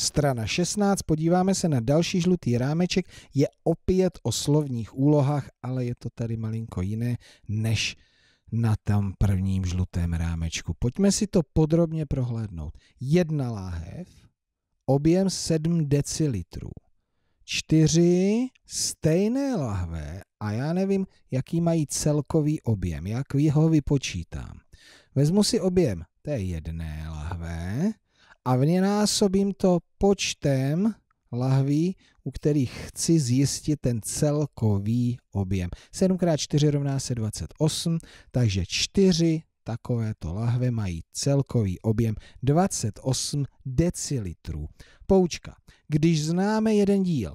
Strana 16, podíváme se na další žlutý rámeček, je opět o slovních úlohách, ale je to tady malinko jiné než na tom prvním žlutém rámečku. Pojďme si to podrobně prohlédnout. Jedna láhev, objem 7 decilitrů. Čtyři stejné lahve a já nevím, jaký mají celkový objem, jak ho vypočítám. Vezmu si objem té jedné lahve, a vynásobím to počtem lahví, u kterých chci zjistit ten celkový objem. 7x4 rovná se 28, takže 4 takovéto lahve mají celkový objem 28 decilitrů. Poučka. Když známe jeden díl,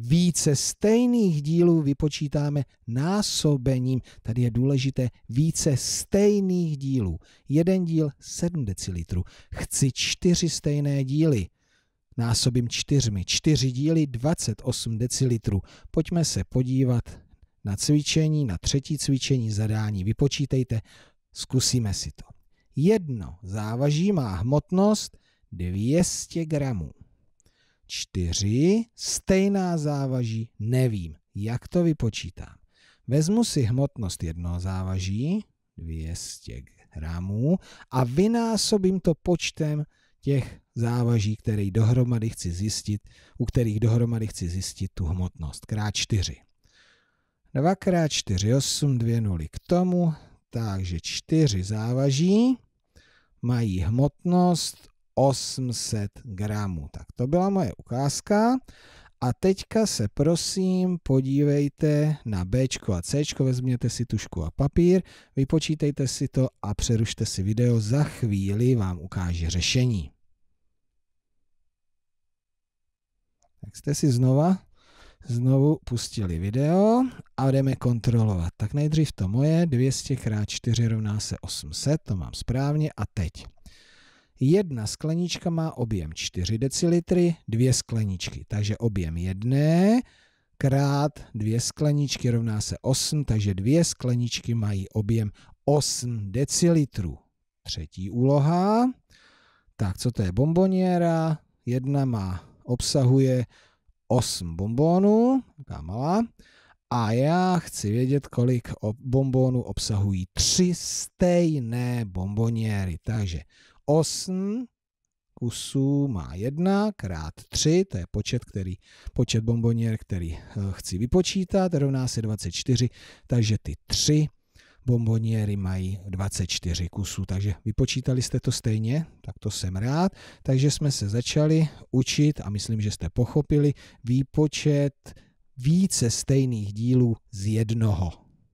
více stejných dílů vypočítáme násobením. Tady je důležité více stejných dílů. Jeden díl 7 decilitrů. Chci čtyři stejné díly. Násobím čtyřmi. Čtyři díly 28 decilitrů. Pojďme se podívat na cvičení, na třetí cvičení zadání. Vypočítejte, zkusíme si to. Jedno závaží má hmotnost 200 gramů. 4, stejná závaží, nevím. Jak to vypočítám? Vezmu si hmotnost jednoho závaží, 200 gramů, a vynásobím to počtem těch závaží, které dohromady chci zjistit, u kterých dohromady chci zjistit tu hmotnost. Krát 4. 2 krát 4, 8, 2 nuly k tomu, takže 4 závaží mají hmotnost 800 gramů. Tak to byla moje ukázka. A teďka se prosím podívejte na B a C, vezměte si tušku a papír, vypočítejte si to a přerušte si video, za chvíli vám ukáže řešení. Tak jste si znova, znovu pustili video a jdeme kontrolovat. Tak nejdřív to moje, 200 x 4 rovná se 800, to mám správně a teď Jedna sklenička má objem 4 decilitry, dvě skleničky, takže objem jedné krát dvě skleničky rovná se 8, takže dvě skleničky mají objem 8 decilitrů. Třetí úloha. Tak, co to je bomboniera? Jedna má, obsahuje 8 bombónů, taká malá. A já chci vědět, kolik bombónů obsahují tři stejné bomboniery. Takže 8 kusů má 1 krát 3, to je počet, který, počet bomboněr, který eh, chci vypočítat, rovná se 24, takže ty 3 bomboněry mají 24 kusů, takže vypočítali jste to stejně, tak to jsem rád. Takže jsme se začali učit a myslím, že jste pochopili výpočet více stejných dílů z jednoho.